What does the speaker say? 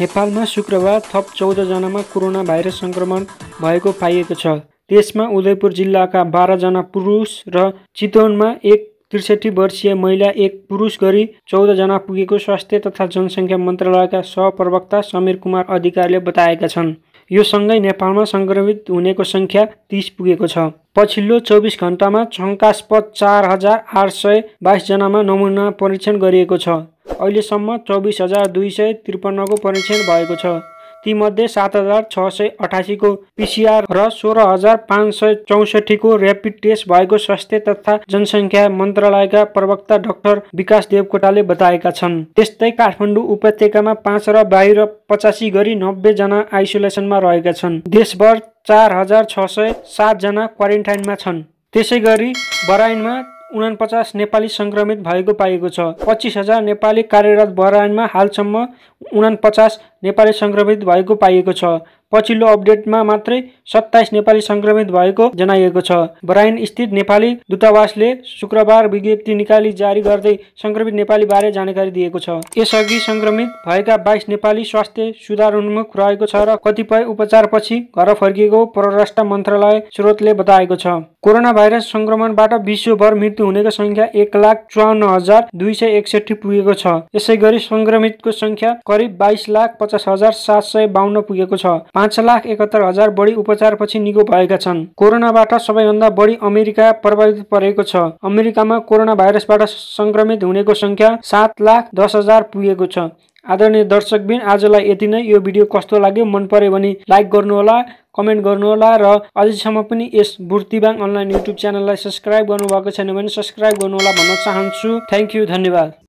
नेपालमा शुक्रबार थप चौधजनामा कोरोना भाइरस सङ्क्रमण भएको पाइएको छ त्यसमा उदयपुर जिल्लाका बाह्रजना पुरुष र चितवनमा एक त्रिसठी वर्षीय महिला एक पुरुष गरी चौधजना पुगेको स्वास्थ्य तथा जनसङ्ख्या मन्त्रालयका सहप्रवक्ता समीर कुमार अधिकारीले बताएका छन् यो सँगै नेपालमा सङ्क्रमित हुनेको सङ्ख्या तिस पुगेको छ पछिल्लो चौबिस घन्टामा शङ्कास्पद चार हजार आठ सय बाइसजनामा नमुना परीक्षण गरिएको छ अहिलेसम्म चौबिस हजार दुई सय त्रिपन्नको परीक्षण भएको छ तीमध्ये सात हजार छ सय अठासीको पिसिआर र सोह्र हजार पाँच सय चौसठीको ऱ्यापिड टेस्ट भएको स्वास्थ्य तथा जनसङ्ख्या मन्त्रालयका प्रवक्ता डाक्टर विकास देवकोटाले बताएका छन् त्यस्तै काठमाडौँ उपत्यकामा पाँच र बाहिर पचासी गरी नब्बेजना आइसोलेसनमा रहेका छन् देशभर चार हजार छ सय सातजना क्वारेन्टाइनमा छन् त्यसै गरी बराइनमा उनापचास नेपाली सङ्क्रमित भएको पाइएको छ पच्चिस हजार नेपाली कार्यरत बहरानमा हालसम्म उनापचास नेपाली सङ्क्रमित भएको पाइएको छ पछिल्लो अपडेटमा मात्रै सत्ताइस नेपाली संक्रमित भएको जनाइएको छ बराइन स्थित नेपाली दूतावासले शुक्रबार विज्ञप्ति निकाली जारी गर्दै संक्रमित नेपाली बारे जानकारी दिएको छ यसअघि संक्रमित भएका बाइस नेपाली स्वास्थ्य सुधारोन्मुख रहेको छ र कतिपय उपचारपछि घर फर्किएको परराष्ट्र मन्त्रालय स्रोतले बताएको छ कोरोना भाइरस संक्रमणबाट विश्वभर मृत्यु हुनेको संख्या एक लाख चौवन्न हजार दुई सय एकसठी पुगेको छ यसै गरी सङ्क्रमितको सङ्ख्या करिब बाइस लाख पचास हजार सात सय बाहन्न पुगेको छ पाँच लाख एकहत्तर हजार बढी उपचारपछि निको भएका छन् कोरोनाबाट सबैभन्दा बढी अमेरिका प्रभावित परेको छ अमेरिकामा कोरोना भाइरसबाट सङ्क्रमित हुनेको सङ्ख्या सात लाख दस हजार पुगेको छ आदरणीय दर्शकबिन आजलाई यति नै यो भिडियो कस्तो लाग्यो मन पर्यो भने लाइक गर्नुहोला कमेन्ट गर्नुहोला र अझैसम्म पनि यस बुर्तिबाङ अनलाइन युट्युब च्यानललाई सब्सक्राइब गर्नुभएको छैन भने सब्सक्राइब गर्नुहोला भन्न चाहन्छु थ्याङ्क यू धन्यवाद